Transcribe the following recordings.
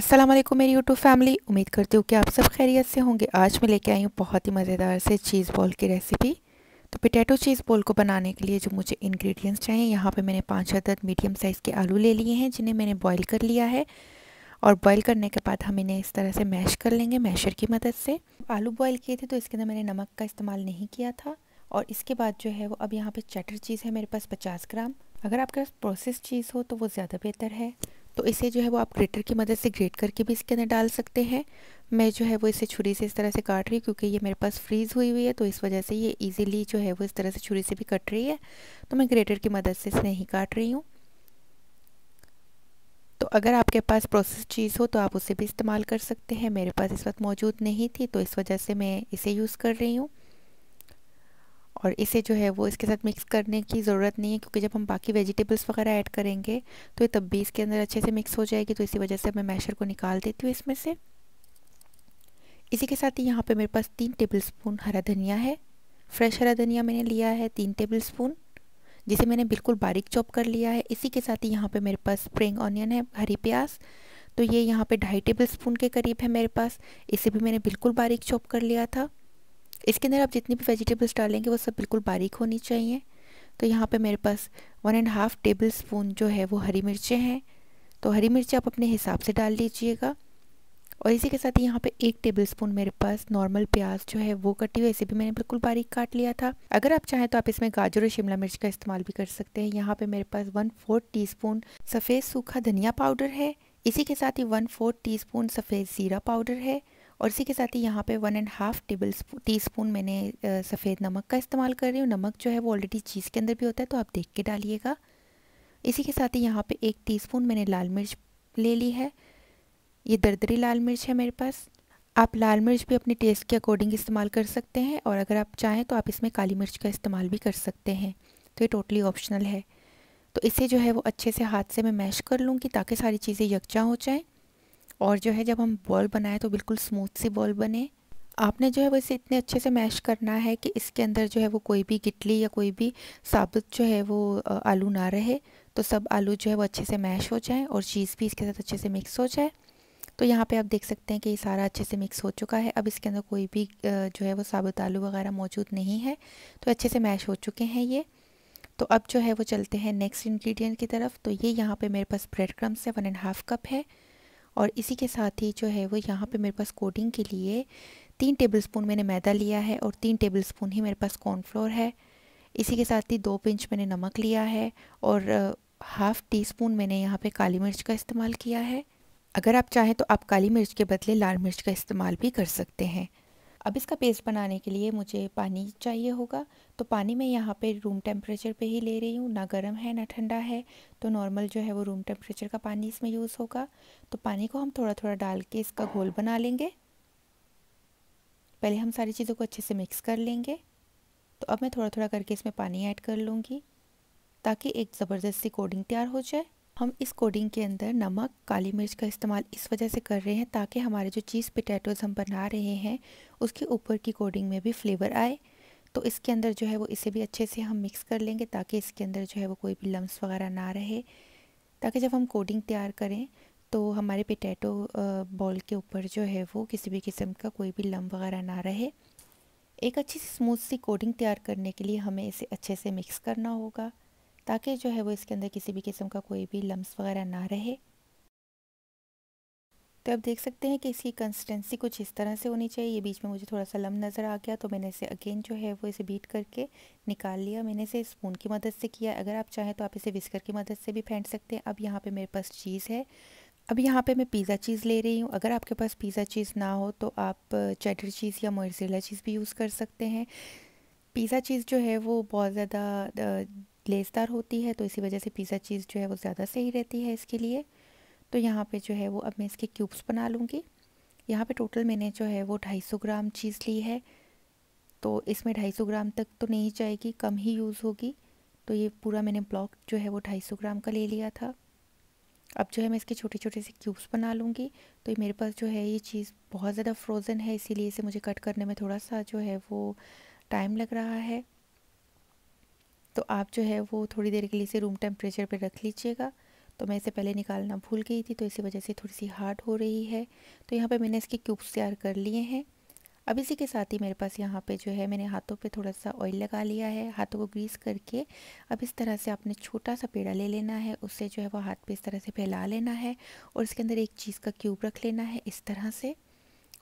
असलम मेरी YouTube family उम्मीद करती हूँ कि आप सब खैरियत से होंगे आज मैं लेके आई हूँ बहुत ही मज़ेदार से चीज़ बॉल की रेसिपी तो पोटैटो चीज़ बॉल को बनाने के लिए जो मुझे इंग्रेडिएंट्स चाहिए यहाँ पे मैंने पाँच अदद मीडियम साइज़ के आलू ले लिए हैं जिन्हें मैंने बॉईल कर लिया है और बॉईल करने के बाद हम इन्हें इस तरह से मैश कर लेंगे मैशर की मदद से आलू बॉयल किए थे तो इसके अंदर मैंने नमक का इस्तेमाल नहीं किया था और इसके बाद जो है वो अब यहाँ पर चटर चीज़ है मेरे पास पचास ग्राम अगर आपके पास प्रोसेस चीज़ हो तो वो ज़्यादा बेहतर है तो इसे जो है वो आप ग्रेटर की मदद से ग्रेट करके भी इसके अंदर डाल सकते हैं मैं जो है वो इसे छुरी से इस तरह से काट रही हूँ क्योंकि ये मेरे पास फ्रीज़ हुई हुई है तो इस वजह से ये इजीली जो है वो इस तरह से छुरी से भी कट रही है तो मैं ग्रेटर की मदद से इसे नहीं काट रही हूँ तो अगर आपके पास प्रोसेस चीज़ हो तो आप उसे भी इस्तेमाल कर सकते हैं मेरे पास इस वक्त मौजूद नहीं थी तो इस वजह से मैं इसे यूज़ कर रही हूँ और इसे जो है वो इसके साथ मिक्स करने की ज़रूरत नहीं है क्योंकि जब हम बाकी वेजिटेबल्स वगैरह ऐड करेंगे तो ये तब भी इसके अंदर अच्छे से मिक्स हो जाएगी तो इसी वजह से मैं मैशर को निकाल देती हूँ इसमें से इसी के साथ ही यहाँ पे मेरे पास तीन टेबल स्पून हरा धनिया है फ्रेश हरा धनिया मैंने लिया है तीन टेबल स्पून जिसे मैंने बिल्कुल बारीक चॉप कर लिया है इसी के साथ ही यहाँ पर मेरे पास स्प्रिंग ऑनियन है हरी प्याज तो ये यहाँ पर ढाई टेबल स्पून के करीब है मेरे पास इसे भी मैंने बिल्कुल बारीक चॉप कर लिया था इसके अंदर आप जितनी भी वेजिटेबल्स डालेंगे वो सब बिल्कुल बारीक होनी चाहिए तो यहाँ पे मेरे पास one and half tablespoon जो है वो हरी मिर्चें हैं तो हरी मिर्च आप अपने हिसाब से डाल लीजिएगा और इसी के साथ ही यहाँ पे एक टेबल स्पून मेरे पास नॉर्मल प्याज जो है वो कटी हुई इसे भी मैंने बिल्कुल बारीक काट लिया था अगर आप चाहें तो आप इसमें गाजर और शिमला मिर्च का इस्तेमाल भी कर सकते हैं यहाँ पे मेरे पास वन फोर्थ टी सफ़ेद सूखा धनिया पाउडर है इसी के साथ ही वन फोर्थ टी सफ़ेद ज़ीरा पाउडर है और इसी के साथ ही यहाँ पे one and half tablespoon मैंने सफ़ेद नमक का इस्तेमाल कर रही हूँ नमक जो है वो ऑलरेडी चीज़ के अंदर भी होता है तो आप देख के डालिएगा इसी के साथ ही यहाँ पे एक टीस्पून मैंने लाल मिर्च ले ली है ये दरदरी लाल मिर्च है मेरे पास आप लाल मिर्च भी अपने टेस्ट के अकॉर्डिंग इस्तेमाल कर सकते हैं और अगर आप चाहें तो आप इसमें काली मिर्च का इस्तेमाल भी कर सकते हैं तो ये टोटली ऑप्शनल है तो इसे जो है वो अच्छे से हाथ से मैं मैश कर लूँगी ताकि सारी चीज़ें यकजा हो जाएँ और जो है जब हम बॉल बनाए तो बिल्कुल स्मूथ सी बॉल बने आपने जो है वो इसे इतने अच्छे से मैश करना है कि इसके अंदर जो है वो कोई भी गिटली या कोई भी साबुत जो है वो आलू ना रहे तो सब आलू जो है वो अच्छे से मैश हो जाए और चीज़ भी इसके साथ अच्छे से मिक्स हो जाए तो यहाँ पे आप देख सकते हैं कि ये सारा अच्छे से मिक्स हो चुका है अब इसके अंदर कोई भी जो है वो साबुत आलू वगैरह मौजूद नहीं है तो अच्छे से मैश हो चुके हैं ये तो अब जो है वो चलते हैं नेक्स्ट इन्ग्रीडियंट की तरफ तो ये यहाँ पे मेरे पास ब्रेड क्रम्स है वन एंड हाफ़ कप है और इसी के साथ ही जो है वो यहाँ पे मेरे पास कोटिंग के लिए तीन टेबलस्पून मैंने मैदा लिया है और तीन टेबलस्पून ही मेरे पास कॉर्नफ्लोर है इसी के साथ ही दो पिंच मैंने नमक लिया है और हाफ़ टी स्पून मैंने यहाँ पे काली मिर्च का इस्तेमाल किया है अगर आप चाहें तो आप काली मिर्च के बदले लाल मिर्च का इस्तेमाल भी कर सकते हैं अब इसका पेस्ट बनाने के लिए मुझे पानी चाहिए होगा तो पानी मैं यहाँ पे रूम टेम्परेचर पे ही ले रही हूँ ना गर्म है ना ठंडा है तो नॉर्मल जो है वो रूम टेम्परेचर का पानी इसमें यूज़ होगा तो पानी को हम थोड़ा थोड़ा डाल के इसका घोल बना लेंगे पहले हम सारी चीज़ों को अच्छे से मिक्स कर लेंगे तो अब मैं थोड़ा थोड़ा करके इसमें पानी ऐड कर लूँगी ताकि एक ज़बरदस्ती कोडिंग तैयार हो जाए हम इस कोडिंग के अंदर नमक काली मिर्च का इस्तेमाल इस वजह से कर रहे हैं ताकि हमारे जो चीज़ पटेटोज़ हम बना रहे हैं उसके ऊपर की कोडिंग में भी फ्लेवर आए तो इसके अंदर जो है वो इसे भी अच्छे से हम मिक्स कर लेंगे ताकि इसके अंदर जो है वो कोई भी लम्स वगैरह ना रहे ताकि जब हम कोडिंग तैयार करें तो हमारे पटेटो बॉल के ऊपर जो है वो किसी भी किस्म का कोई भी लम्ब वगैरह ना रहे एक अच्छी सी स्मूथ सी कोडिंग तैयार करने के लिए हमें इसे अच्छे से मिक्स करना होगा ताकि जो है वो इसके अंदर किसी भी किस्म का कोई भी लम्स वगैरह ना रहे तो आप देख सकते हैं कि इसकी कंसिस्टेंसी कुछ इस तरह से होनी चाहिए ये बीच में मुझे थोड़ा सा लम नज़र आ गया तो मैंने इसे अगेन जो है वो इसे बीट करके निकाल लिया मैंने इसे स्पून की मदद से किया अगर आप चाहें तो आप इसे विस्कर की मदद से भी फेंट सकते हैं अब यहाँ पे मेरे पास चीज़ है अब यहाँ पे मैं पिज़्ज़ा चीज़ ले रही हूँ अगर आपके पास पिज़्ज़ा चीज़ ना हो तो आप चैटर चीज़ या मोरजिला चीज़ भी यूज़ कर सकते हैं पिज़्ज़ा चीज़ जो है वो बहुत ज़्यादा लेसदार होती है तो इसी वजह से पिज़्ज़ा चीज़ जो है वो ज़्यादा सही रहती है इसके लिए तो यहाँ पे जो है वो अब मैं इसके क्यूब्स बना लूँगी यहाँ पे टोटल मैंने जो है वो 250 ग्राम चीज़ ली है तो इसमें 250 ग्राम तक तो नहीं जाएगी कम ही यूज़ होगी तो ये पूरा मैंने ब्लॉक जो है वो सौ ग्राम का ले लिया था अब जो है मैं इसके छोटे छोटे से क्यूब्स बना लूँगी तो ये मेरे पास जो है ये चीज़ बहुत ज़्यादा फ्रोज़न है इसीलिए इसे मुझे कट करने में थोड़ा सा जो है वो टाइम लग रहा है तो आप जो है वो थोड़ी देर के लिए इसे रूम टेम्परेचर पर रख लीजिएगा तो मैं इसे पहले निकालना भूल गई थी तो इसी वजह से थोड़ी सी हार्ड हो रही है तो यहाँ पे मैंने इसके क्यूब्स तैयार कर लिए हैं अब इसी के साथ ही मेरे पास यहाँ पे जो है मैंने हाथों पे थोड़ा सा ऑयल लगा लिया है हाथों को ग्रीस करके अब इस तरह से आपने छोटा सा पेड़ा ले लेना है उससे जो है वो हाथ पे इस तरह से फैला लेना है और इसके अंदर एक चीज़ का क्यूब रख लेना है इस तरह से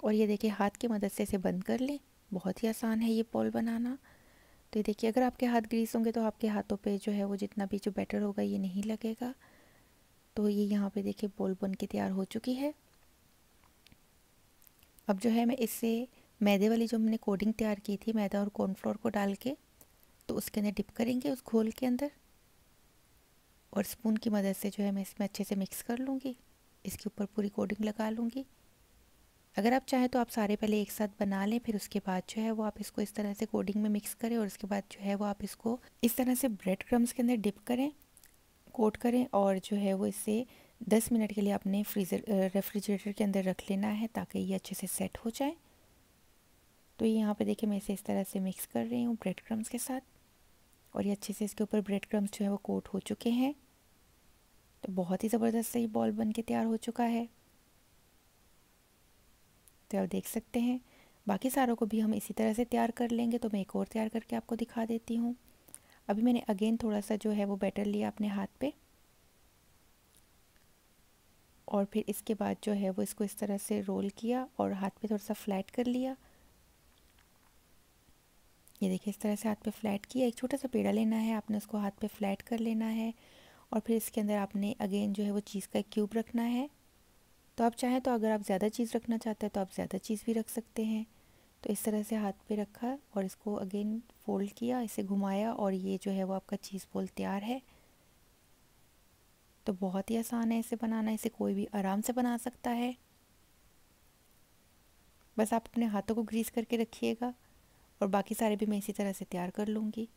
और ये देखिए हाथ की मदद से इसे बंद कर लें बहुत ही आसान है ये पॉल बनाना तो ये देखिए अगर आपके हाथ ग्रीस होंगे तो आपके हाथों पे जो है वो जितना भी जो बैटर होगा ये नहीं लगेगा तो ये यहाँ पे देखिए बोल बन के तैयार हो चुकी है अब जो है मैं इससे मैदे वाली जो हमने कोडिंग तैयार की थी मैदा और कॉर्नफ्लोर को डाल के तो उसके अंदर डिप करेंगे उस घोल के अंदर और स्पून की मदद से जो है मैं इसमें अच्छे से मिक्स कर लूँगी इसके ऊपर पूरी कोडिंग लगा लूँगी अगर आप चाहें तो आप सारे पहले एक साथ बना लें फिर उसके बाद जो है वो आप इसको इस तरह से कोडिंग में मिक्स करें और उसके बाद जो है वो आप इसको इस तरह से ब्रेड क्रम्स के अंदर डिप करें कोट करें और जो है वो इसे दस मिनट के लिए अपने फ्रीज़र रेफ्रिजरेटर के अंदर रख लेना है ताकि ये अच्छे से सेट हो जाए तो ये यहाँ पर देखिए मैं इसे इस तरह से मिक्स कर रही हूँ ब्रेड क्रम्स के साथ और ये अच्छे से इसके ऊपर ब्रेड क्रम्स जो है वो कोट हो चुके हैं तो बहुत ही ज़बरदस्त से ये बॉल बन के तैयार हो चुका है तो आप देख सकते हैं बाकी सारों को भी हम इसी तरह से तैयार कर लेंगे तो मैं एक और तैयार करके आपको दिखा देती हूँ अभी मैंने अगेन थोड़ा सा जो है वो बैटर लिया अपने हाथ पे और फिर इसके बाद जो है वो इसको इस तरह से रोल किया और हाथ पे थोड़ा सा फ्लैट कर लिया ये देखिए इस तरह से हाथ पे फ्लैट किया एक छोटा सा पेड़ा लेना है आपने उसको हाथ पे फ्लैट कर लेना है और फिर इसके अंदर आपने अगेन जो है वो चीज़ का क्यूब रखना है तो आप चाहें तो अगर आप ज़्यादा चीज़ रखना चाहते हैं तो आप ज़्यादा चीज़ भी रख सकते हैं तो इस तरह से हाथ पे रखा और इसको अगेन फोल्ड किया इसे घुमाया और ये जो है वो आपका चीज़ बोल तैयार है तो बहुत ही आसान है इसे बनाना इसे कोई भी आराम से बना सकता है बस आप अपने हाथों को ग्रीस करके रखिएगा और बाकी सारे भी मैं इसी तरह से तैयार कर लूँगी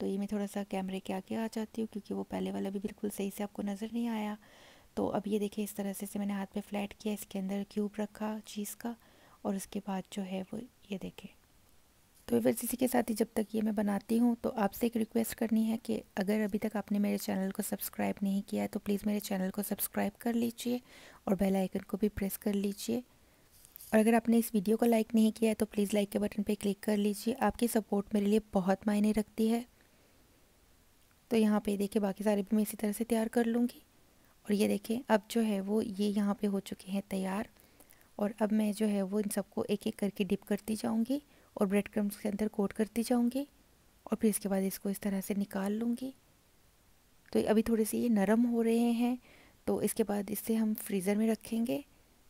तो ये मैं थोड़ा सा कैमरे के आगे आ जाती हूँ क्योंकि वो पहले वाला भी बिल्कुल सही से आपको नज़र नहीं आया तो अब ये देखिए इस तरह से इसे मैंने हाथ पे फ्लैट किया इसके अंदर क्यूब रखा चीज़ का और उसके बाद जो है वो ये देखें तो फिर इसी के साथ ही जब तक ये मैं बनाती हूँ तो आपसे एक रिक्वेस्ट करनी है कि अगर अभी तक आपने मेरे चैनल को सब्सक्राइब नहीं किया है तो प्लीज़ मेरे चैनल को सब्सक्राइब कर लीजिए और बेल आइकन को भी प्रेस कर लीजिए और अगर आपने इस वीडियो को लाइक नहीं किया है तो प्लीज़ लाइक के बटन पर क्लिक कर लीजिए आपकी सपोर्ट मेरे लिए बहुत मायने रखती है तो यहाँ पर देखिए बाकी सारे भी मैं इसी तरह से तैयार कर लूँगी और ये देखें अब जो है वो ये यहाँ पे हो चुके हैं तैयार और अब मैं जो है वो इन सबको एक एक करके डिप करती जाऊँगी और ब्रेड क्रम्स के अंदर कोट करती जाऊँगी और फिर इसके बाद इसको इस तरह से निकाल लूँगी तो अभी थोड़े से ये नरम हो रहे हैं तो इसके बाद इसे हम फ्रीज़र में रखेंगे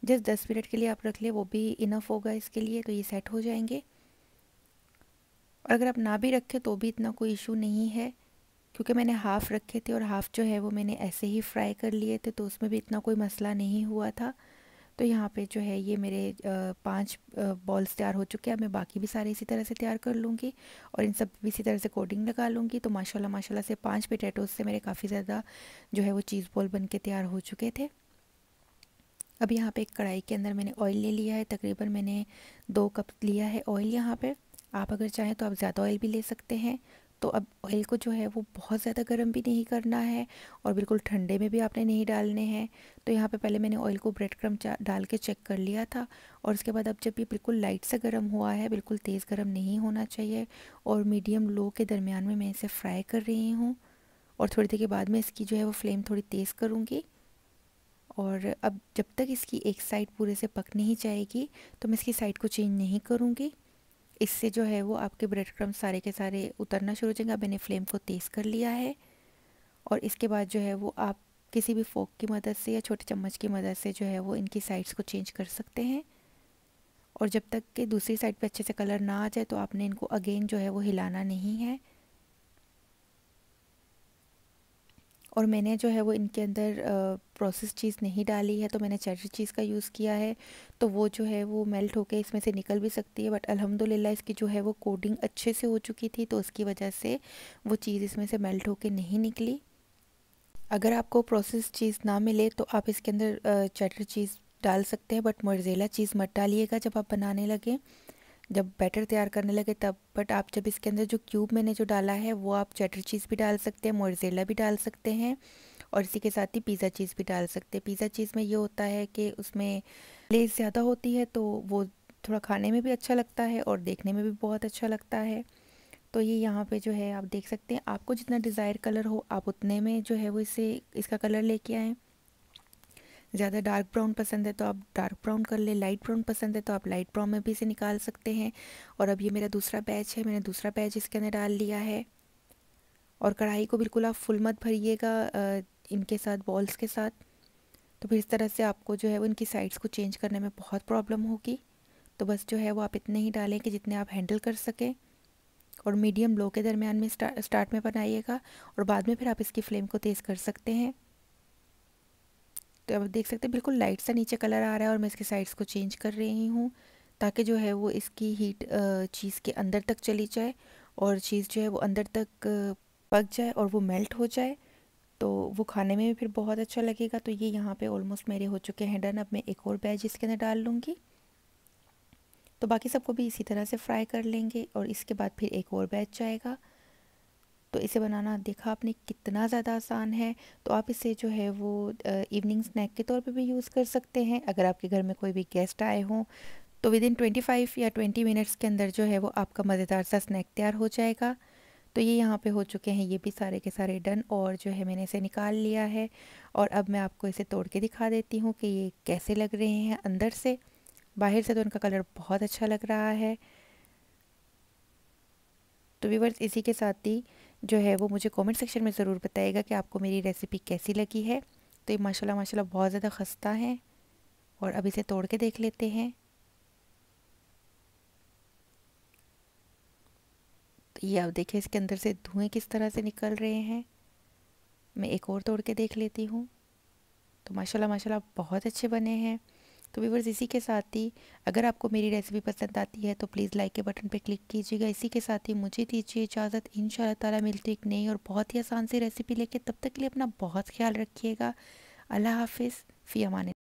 जस्ट दस मिनट के लिए आप रख लें वो भी इनफ होगा इसके लिए तो ये सेट हो जाएंगे और अगर आप ना भी रखें तो भी इतना कोई इशू नहीं है क्योंकि मैंने हाफ़ रखे थे और हाफ़ जो है वो मैंने ऐसे ही फ्राई कर लिए थे तो उसमें भी इतना कोई मसला नहीं हुआ था तो यहाँ पे जो है ये मेरे पांच बॉल्स तैयार हो चुके हैं मैं बाकी भी सारे इसी तरह से तैयार कर लूँगी और इन सब भी इसी तरह से कोडिंग लगा लूँगी तो माशाल्लाह माशाल्लाह से पांच पटेटोज़ से मेरे काफ़ी ज़्यादा जो है वो चीज़ बॉल बन के तैयार हो चुके थे अब यहाँ पर एक कढ़ाई के अंदर मैंने ऑयल ले लिया है तकरीबन मैंने दो कप लिया है ऑयल यहाँ पर आप अगर चाहें तो आप ज़्यादा ऑयल भी ले सकते हैं तो अब ऑयल को जो है वो बहुत ज़्यादा गर्म भी नहीं करना है और बिल्कुल ठंडे में भी आपने नहीं डालने हैं तो यहाँ पे पहले मैंने ऑयल को ब्रेड क्रम डाल के चेक कर लिया था और उसके बाद अब जब ये बिल्कुल लाइट से गर्म हुआ है बिल्कुल तेज़ गर्म नहीं होना चाहिए और मीडियम लो के दरमियान में मैं इसे फ्राई कर रही हूँ और थोड़ी देर के बाद मैं इसकी जो है वो फ्लेम थोड़ी तेज़ करूँगी और अब जब तक इसकी एक साइड पूरे से पक नहीं जाएगी तो मैं इसकी साइड को चेंज नहीं करूँगी इससे जो है वो आपके ब्रेड क्रम सारे के सारे उतरना शुरू हो जाएंगे अब मैंने फ्लेम को तेज़ कर लिया है और इसके बाद जो है वो आप किसी भी फोक की मदद से या छोटे चम्मच की मदद से जो है वो इनकी साइड्स को चेंज कर सकते हैं और जब तक कि दूसरी साइड पे अच्छे से कलर ना आ जाए तो आपने इनको अगेन जो है वो हिलाना नहीं है और मैंने जो है वो इनके अंदर प्रोसेस चीज़ नहीं डाली है तो मैंने चेडर चीज़ का यूज़ किया है तो वो जो है वो मेल्ट होके इसमें से निकल भी सकती है बट अलहमदिल्ला इसकी जो है वो कोडिंग अच्छे से हो चुकी थी तो उसकी वजह से वो चीज़ इसमें से मेल्ट होके नहीं निकली अगर आपको प्रोसेस चीज़ ना मिले तो आप इसके अंदर चटर चीज़ डाल सकते हैं बट मर्जेला चीज़ मत डालिएगा जब आप बनाने लगें जब बैटर तैयार करने लगे तब बट आप जब इसके अंदर जो क्यूब मैंने जो डाला है वो आप चटर चीज़ भी डाल सकते हैं मोरजेला भी डाल सकते हैं और इसी के साथ ही पिज़्ज़ा चीज़ भी डाल सकते हैं पिज़्ज़ा चीज़ में ये होता है कि उसमें लेस ज़्यादा होती है तो वो थोड़ा खाने में भी अच्छा लगता है और देखने में भी बहुत अच्छा लगता है तो ये यहाँ पे जो है आप देख सकते हैं आपको जितना डिज़ायर कलर हो आप उतने में जो है वो इसे इसका कलर लेके आएँ ज़्यादा डार्क ब्राउन पसंद है तो आप डार्क ब्राउन कर ले लाइट ब्राउन पसंद है तो आप लाइट ब्राउन में भी इसे निकाल सकते हैं और अब ये मेरा दूसरा बैच है मैंने दूसरा बैच इसके अंदर डाल लिया है और कढ़ाई को बिल्कुल आप फुल मत भरिएगा इनके साथ बॉल्स के साथ तो फिर इस तरह से आपको जो है वो इनकी साइड्स को चेंज करने में बहुत प्रॉब्लम होगी तो बस जो है वो आप इतने ही डालें कि जितने आप हैंडल कर सकें और मीडियम लो के दरमियान में स्टार्ट में बनाइएगा और बाद में फिर आप इसकी फ्लेम को तेज़ कर सकते हैं तो आप देख सकते हैं बिल्कुल लाइट सा नीचे कलर आ रहा है और मैं इसके साइड्स को चेंज कर रही हूँ ताकि जो है वो इसकी हीट चीज़ के अंदर तक चली जाए और चीज़ जो है वो अंदर तक पक जाए और वो मेल्ट हो जाए तो वो खाने में भी फिर बहुत अच्छा लगेगा तो ये यहाँ पे ऑलमोस्ट मेरे हो चुके हैं डन अब मैं एक और बैच इसके अंदर डाल लूँगी तो बाकी सबको भी इसी तरह से फ्राई कर लेंगे और इसके बाद फिर एक और बैच जाएगा तो इसे बनाना देखा आपने कितना ज़्यादा आसान है तो आप इसे जो है वो इवनिंग स्नैक के तौर पे भी यूज़ कर सकते हैं अगर आपके घर में कोई भी गेस्ट आए हों तो विद इन ट्वेंटी फाइव या ट्वेंटी मिनट्स के अंदर जो है वो आपका मज़ेदार सा स्नैक तैयार हो जाएगा तो ये यहाँ पे हो चुके हैं ये भी सारे के सारे डन और जो है मैंने इसे निकाल लिया है और अब मैं आपको इसे तोड़ के दिखा देती हूँ कि ये कैसे लग रहे हैं अंदर से बाहर से तो इनका कलर बहुत अच्छा लग रहा है तो वीवर्स इसी के साथ ही जो है वो मुझे कमेंट सेक्शन में ज़रूर बताएगा कि आपको मेरी रेसिपी कैसी लगी है तो ये माशाल्लाह माशाल्लाह बहुत ज़्यादा खस्ता है और अब इसे तोड़ के देख लेते हैं तो ये आप देखिए इसके अंदर से धुएँ किस तरह से निकल रहे हैं मैं एक और तोड़ के देख लेती हूँ तो माशाल्लाह माशाल्लाह बहुत अच्छे बने हैं तो व्यूवर्स इसी के साथ ही अगर आपको मेरी रेसिपी पसंद आती है तो प्लीज़ लाइक के बटन पर क्लिक कीजिएगा इसी के साथ ही मुझे दीजिए इजाज़त इन ताला मिलती एक नई और बहुत ही आसान सी रेसिपी लेके तब तक के लिए अपना बहुत ख्याल रखिएगा अल्लाह हाफिज़ फ़ी अमान